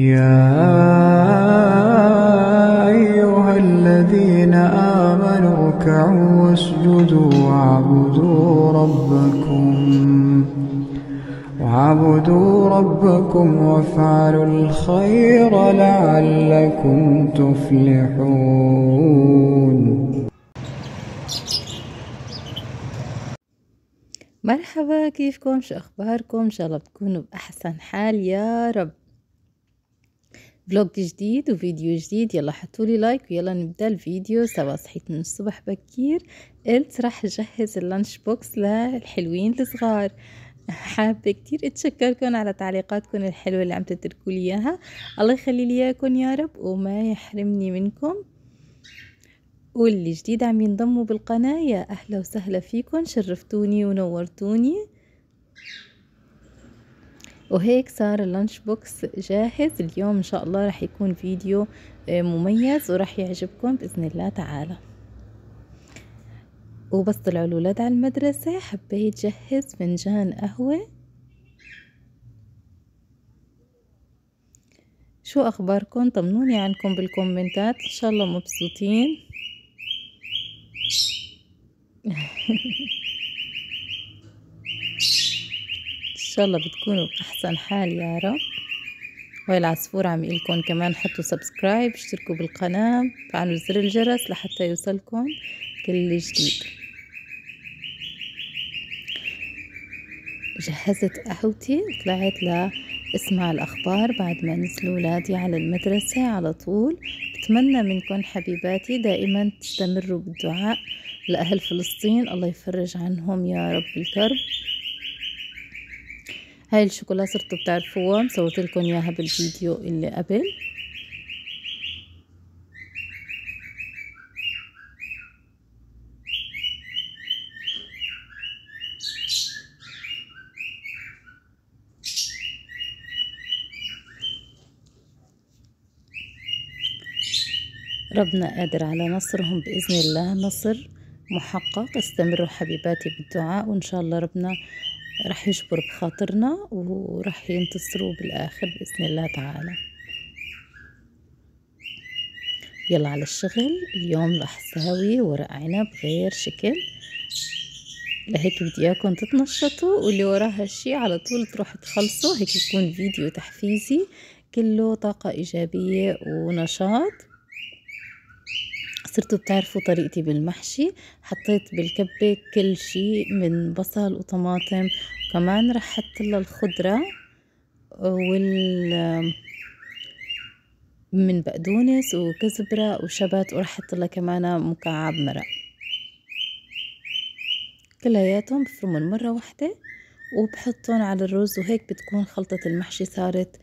يا أيها الذين آمنوا اركعوا واسجدوا واعبدوا ربكم واعبدوا ربكم وافعلوا الخير لعلكم تفلحون مرحبا كيفكم شو اخباركم ان شاء الله تكونوا باحسن حال يا رب فلوج جديد وفيديو جديد يلا حطولي لايك ويلا نبدا الفيديو سوا صحيت من الصبح بكير قلت راح اجهز اللانش بوكس للحلوين الصغار حابة كتير اتشكركم على تعليقاتكم الحلوة اللي عم تتركوا لي اياها الله يخلي لي اياكم يا رب وما يحرمني منكم واللي جديد عم ينضموا بالقناة يا اهلا وسهلا فيكم شرفتوني ونورتوني وهيك صار اللانش بوكس جاهز اليوم ان شاء الله رح يكون فيديو آه، مميز ورح يعجبكم باذن الله تعالى وبس طلعوا الولاد على المدرسة حبيت جهز فنجان قهوة شو أخباركم طمنوني عنكم بالكومنتات إن شاء الله مبسوطين شاء الله بتكونوا بأحسن حال يا رب وهي العصفور عم يقلكم كمان حطوا سبسكرايب اشتركوا بالقناة فعلوا زر الجرس لحتى يوصلكم كل جديد جهزت قهوتي طلعت لاسمع اسمع الأخبار بعد ما نزلوا ولادي على المدرسة على طول بتمنى منكم حبيباتي دائما تستمروا بالدعاء لأهل فلسطين الله يفرج عنهم يا رب الكرب هاي الشوكولاتة صرتوا بتعرفوها صورت لكم اياها بالفيديو اللي قبل ربنا قادر على نصرهم بإذن الله نصر محقق استمروا حبيباتي بالدعاء وإن شاء الله ربنا راح يجبر بخاطرنا وراح ينتصروا بالآخر بإذن الله تعالى يلا على الشغل اليوم راح اساوي ورق عنب غير شكل لهيك بدي اياكم تتنشطوا واللي وراها شيء على طول تروح تخلصوا هيك يكون فيديو تحفيزي كله طاقة إيجابية ونشاط صرتوا بتعرفوا طريقتي بالمحشي حطيت بالكبة كل شيء من بصل وطماطم وكمان رح حط لها الخضرة وال من بقدونس وكزبرة وشبت ورح حط لها كمان مكعب مرق كلياتهم بفرمهم مرة واحدة وبحطهم على الرز وهيك بتكون خلطة المحشي صارت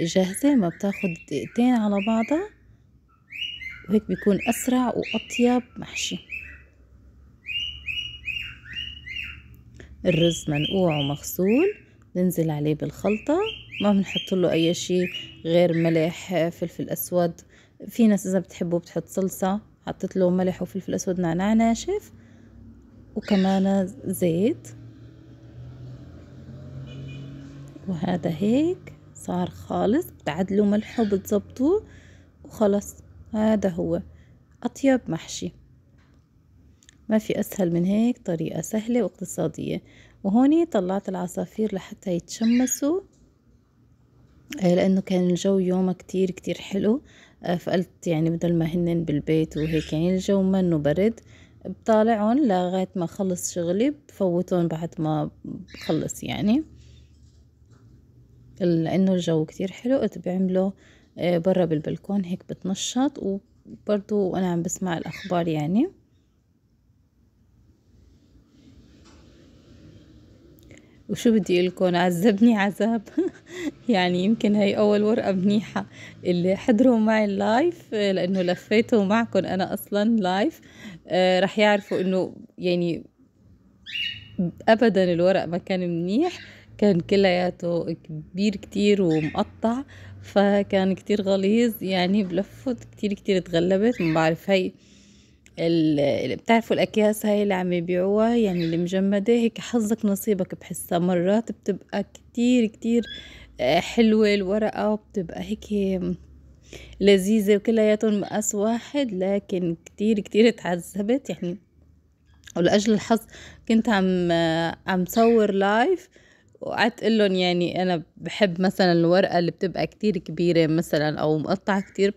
جاهزة ما بتاخد دقيقتين على بعضها وهيك بيكون أسرع وأطيب محشي الرز منقوع ومغسول ننزل عليه بالخلطة ما بنحط له أي شيء غير ملح فلفل أسود في ناس إذا بتحبوا بتحط صلصة حطيت له ملح وفلفل أسود نعناع ناشف وكمان زيت وهذا هيك صار خالص بتعدلوا ملحه بتظبطوه وخلص هذا هو أطيب محشي ما في أسهل من هيك طريقة سهلة واقتصادية وهوني طلعت العصافير لحتى يتشمسوا آه، لأنه كان الجو يومها كتير كتير حلو آه، فقلت يعني بدل ما هنن بالبيت وهيك يعني الجو منه برد بطالعهم لغاية ما خلص شغلي بفوتهم بعد ما بخلص يعني لأنه الجو كتير حلو قلت بعمله آه، برا بالبلكون هيك بتنشط وبرضو وأنا عم بسمع الأخبار يعني وشو بدي لكم عذبني عذاب يعني يمكن هي أول ورقة منيحة اللي حضروا معي اللايف آه، لأنه لفيته معكم أنا أصلا لايف آه، رح يعرفوا إنه يعني أبدا الورق ما كان منيح كان كلياته كبير كتير ومقطع فكان كتير غليظ يعني بلفت كتير كتير اتغلبت ما بعرف هاي اللي بتعرفوا الاكياس هاي اللي عم يبيعوها يعني اللي مجمده هيك حظك نصيبك بحسها مرات بتبقى كتير كتير آه، حلوه الورقه وبتبقى هيك لذيذه وكلياتهم مقاس واحد لكن كتير كتير اتعذبت يعني ولاجل الحظ كنت عم آه، عم صور لايف وقعدت اقول لهم يعني انا بحب مثلا الورقه اللي بتبقى كتير كبيره مثلا او مقطعه كتير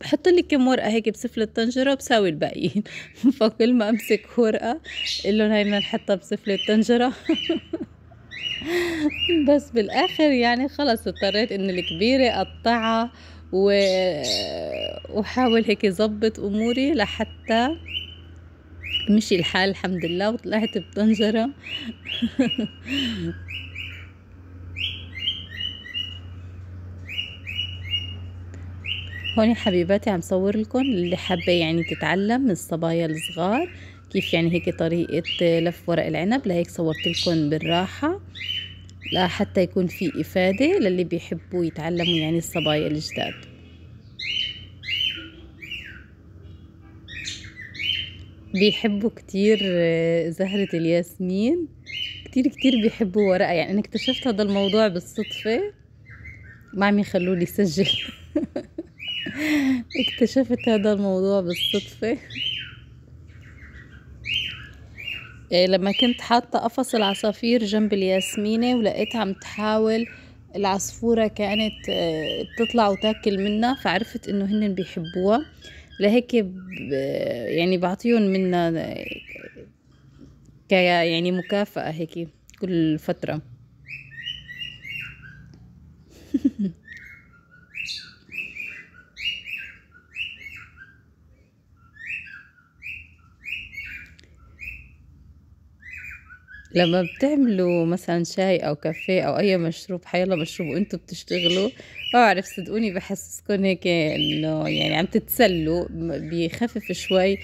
بحط لي كم ورقه هيك بسفلة الطنجره وبساوي الباقيين فكل ما امسك ورقه اقول لهم هي بدنا نحطها بسفلة الطنجره بس بالاخر يعني خلص اضطريت انه الكبيره اقطعها و... وحاول هيك ظبط اموري لحتى مشي الحال الحمد لله وطلعت بطنجره هون يا حبيباتي عم صور لكم اللي حابه يعني تتعلم من الصبايا الصغار كيف يعني هيك طريقه لف ورق العنب لهيك صورت لكم بالراحه لحتى يكون في افاده للي بيحبوا يتعلموا يعني الصبايا الجداد بيحبوا كتير آه، زهرة الياسمين كتير كتير بيحبوا ورقة يعني أنا اكتشفت هذا الموضوع بالصدفة ما عم يخلوني سجل اكتشفت هذا الموضوع بالصدفة إيه، لما كنت حاطة قفص العصافير جنب الياسمينة ولقيتها عم تحاول العصفورة كانت آه، تطلع وتاكل منها فعرفت انه هن بيحبوها لهيك يعني بعطيهم منا آه، يعني مكافأة هيك كل فترة لما بتعملوا مثلا شاي او كافيه او اي مشروب حيلا مشروب وانتم بتشتغلوا ما آه، بعرف صدقوني بحسسكم هيك انه يعني عم تتسلوا بيخفف شوي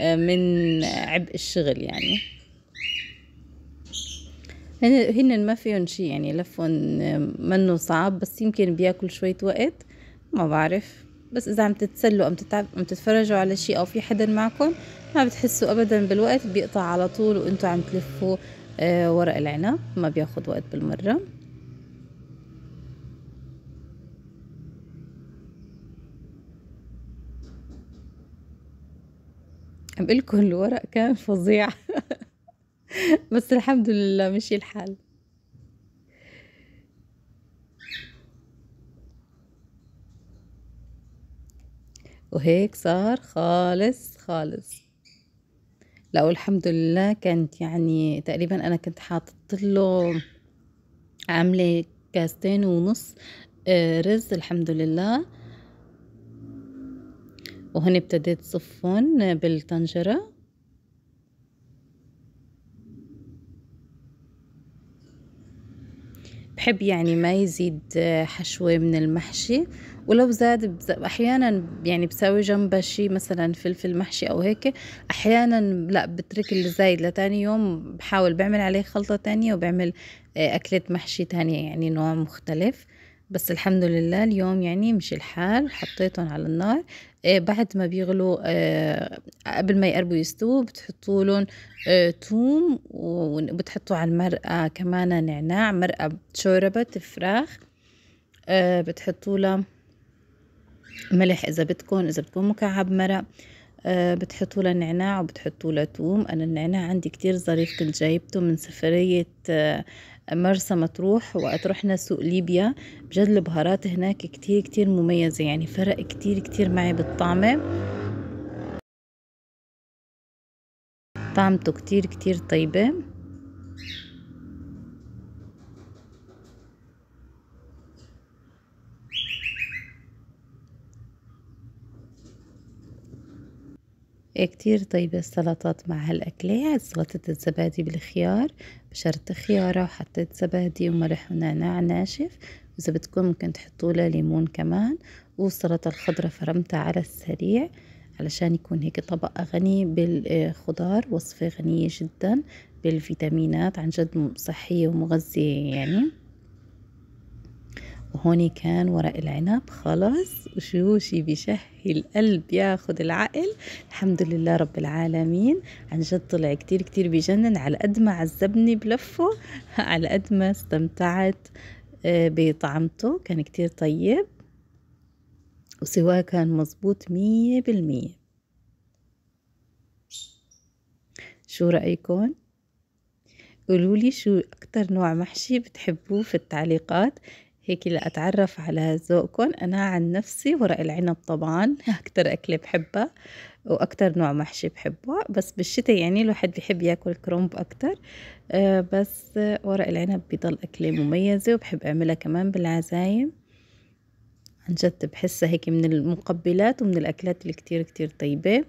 آه، من عبء الشغل يعني هن ما فيهم شيء يعني لفهم آه، منه صعب بس يمكن بياكل شوية وقت ما بعرف بس اذا عم تتسلوا عم, عم تتفرجوا على شيء او في حدا معكم ما بتحسوا ابدا بالوقت بيقطع على طول وانتوا عم تلفوا آه، ورق العنب ما بياخد وقت بالمرة عم لكم الورق كان فظيع بس الحمد لله مشي الحال وهيك صار خالص خالص لا والحمد لله كانت يعني تقريبا انا كنت حاطط له عامله كاستين ونص آه، رز الحمد لله وهنا ابتديت صفهم بالطنجره بحب يعني ما يزيد حشوة من المحشي ولو زاد احيانا يعني بساوي جنبه شيء مثلا فلفل محشي او هيك احيانا لا بترك اللي زايد لتاني يوم بحاول بعمل عليه خلطة تانية وبعمل آه، اكلة محشي تانية يعني نوع مختلف بس الحمد لله اليوم يعني مشي الحال حطيتهم على النار آه، بعد ما بيغلوا آه، قبل ما يقربوا يستووا بتحطوا لهم آه، توم وبتحطوا على المرقة كمان نعناع مرقة شوربة فراخ بتحطوا لها ملح إذا بدكم إذا بدكم مكعب مرق بتحطوا لها نعناع وبتحطوا لها توم انا النعناع عندي كتير ظريف كنت جايبته من سفرية مرسى مطروح وقت رحنا سوق ليبيا بجد البهارات هناك كتير كتير مميزة يعني فرق كتير كتير معي بالطعمة طعمته كتير كتير طيبة كتير طيبة السلطات مع هالأكلة سلطة الزبادي بالخيار بشرت خيارة وحطيت زبادي وملح ونعناع ناشف وإذا بدكم ممكن تحطوا له ليمون كمان والسلطة الخضرة فرمتها على السريع علشان يكون هيك طبق غني بالخضار وصفة غنية جدا بالفيتامينات عن جد صحية ومغذية يعني وهون كان ورق العنب خلاص وشو شي القلب ياخد العقل الحمد لله رب العالمين عن جد طلع كتير كتير بجنن على قد ما عذبني بلفه على قد ما استمتعت آه، بطعمته كان كتير طيب وسواه كان مزبوط مية بالمية شو رأيكم؟ قولولي شو أكتر نوع محشي بتحبوه في التعليقات هيك لأتعرف على ذوقكم أنا عن نفسي ورق العنب طبعا أكتر أكلة بحبها وأكتر نوع محشي بحبه بس بالشتاء يعني الواحد بيحب ياكل كرومب أكتر آه، بس ورق العنب بيضل أكلة مميزة وبحب أعملها كمان بالعزايم عن جد بحسها هيك من المقبلات ومن الأكلات اللي كتير كتير طيبة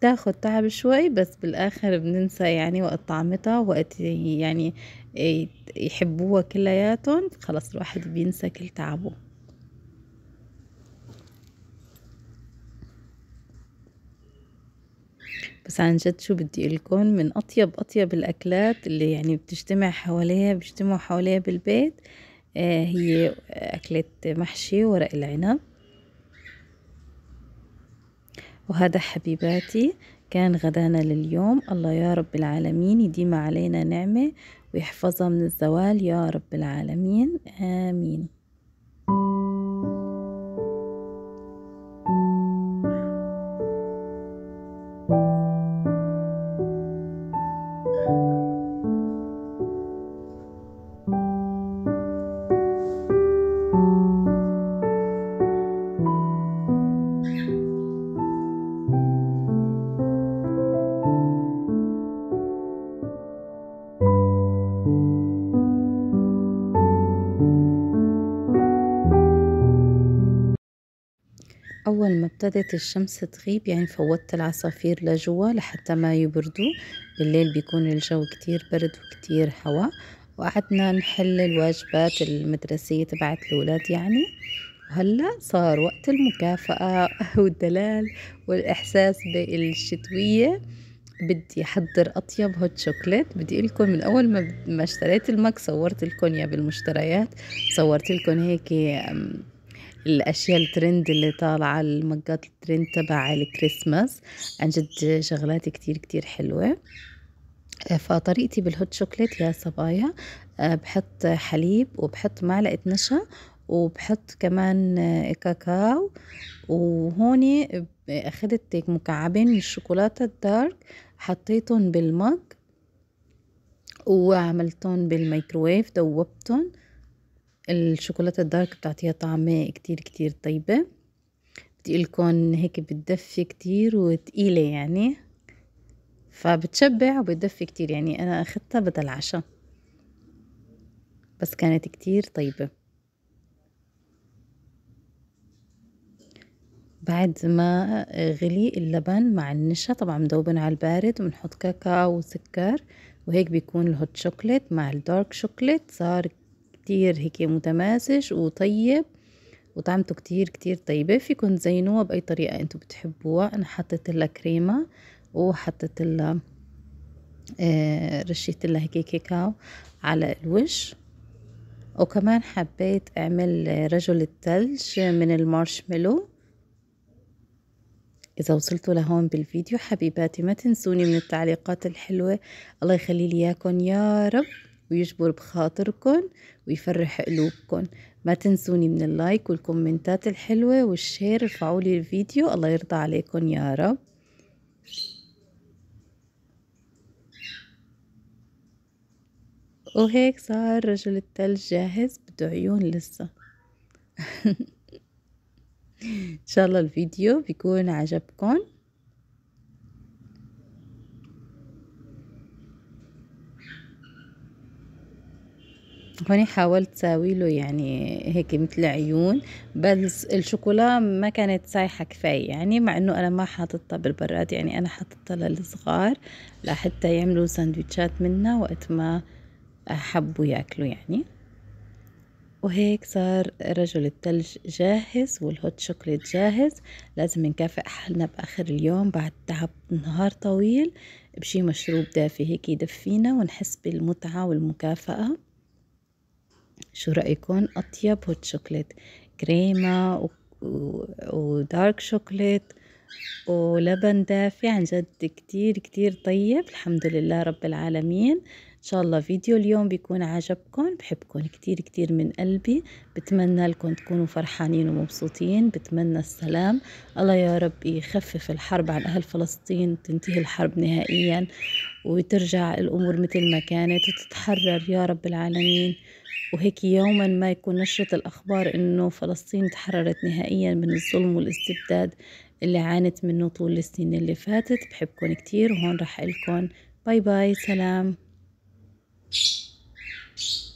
تاخد تعب شوي بس بالآخر بننسى يعني وقت طعمتها وقت يعني آه، يحبوها كلياتهم خلاص الواحد بينسى كل تعبه بس عن جد شو بدي لكم من أطيب أطيب الأكلات اللي يعني بتجتمع حواليها بيجتمعوا حواليها بالبيت آه، هي أكلة محشي ورق العنب وهذا حبيباتي كان غدانا لليوم الله يا رب العالمين يديم علينا نعمة ويحفظها من الزوال يا رب العالمين آمين أول ما ابتدت الشمس تغيب يعني فوتت العصافير لجوا لحتى ما يبردوا بالليل بيكون الجو كتير برد وكتير هواء وقعدنا نحل الواجبات المدرسية تبعت الولاد يعني وهلا صار وقت المكافأة والدلال والإحساس بالشتوية بدي احضر اطيب هوت شوكليت بدي لكم من اول ما اشتريت المك صورت لكم يا بالمشتريات صورت لكم هيك الاشياء الترند اللي طالعه المقات الترند تبع الكريسماس عن جد شغلات كتير كتير حلوه آه، فطريقتي بالهوت شوكليت يا صبايا آه، بحط حليب وبحط معلقه نشا وبحط كمان آه، كاكاو وهون اخدت مكعبين من الشوكولاته الدارك حطيتهم بالمج وعملتهم بالميكروويف دوبتهم الشوكولاتة الدارك بتعطيها طعمه كتير كتير طيبة بتقلكن هيك بتدفي كتير وتقيلة يعني فبتشبع وبتدفي كتير يعني أنا أخدتها بدل عشاء بس كانت كتير طيبة بعد ما غلي اللبن مع النشا طبعا مدوبن على البارد وبنحط كاكاو وسكر وهيك بيكون الهوت شوكليت مع الدارك شوكليت صار كتير هيك متماسج وطيب وطعمته كتير كتير طيبة فيكن تزينوها بأي طريقة انتو بتحبوها أنا حطيت لها كريمة وحطيت لها آه، رشيت لها هيك كاكاو على الوش وكمان حبيت أعمل رجل التلج من المارشميلو إذا وصلتوا لهون بالفيديو حبيباتي ما تنسوني من التعليقات الحلوة الله يخلي لي إياكم يا رب ويجبر بخاطركم ويفرح قلوبكم ما تنسوني من اللايك والكومنتات الحلوة والشير ارفعوا لي الفيديو الله يرضى عليكم يا رب وهيك صار رجل التلج جاهز بده عيون لسه ان شاء الله الفيديو بيكون عجبكم هوني حاولت تساوي له يعني هيك مثل عيون بس الشوكولا ما كانت سايحه كفايه يعني مع انه انا ما حاططها بالبراد يعني انا حاططها للصغار لحتى يعملوا سندويتشات منها وقت ما حبوا ياكلوا يعني وهيك صار رجل التلج جاهز والهوت شوكليت جاهز لازم نكافئ حالنا بآخر اليوم بعد تعب نهار طويل بشي مشروب دافي هيك يدفينا ونحس بالمتعة والمكافأة شو رأيكم أطيب هوت شوكليت كريمة و... و... ودارك شوكليت ولبن دافي عن جد كتير كتير طيب الحمد لله رب العالمين إن شاء الله فيديو اليوم بيكون عجبكم بحبكم كتير كتير من قلبي بتمنى لكم تكونوا فرحانين ومبسوطين بتمنى السلام الله يا رب يخفف الحرب عن أهل فلسطين تنتهي الحرب نهائيا وترجع الأمور مثل ما كانت وتتحرر يا رب العالمين وهيك يوما ما يكون نشرة الأخبار إنه فلسطين تحررت نهائيا من الظلم والاستبداد اللي عانت منه طول السنين اللي فاتت بحبكم كتير وهون رح لكم باي باي سلام you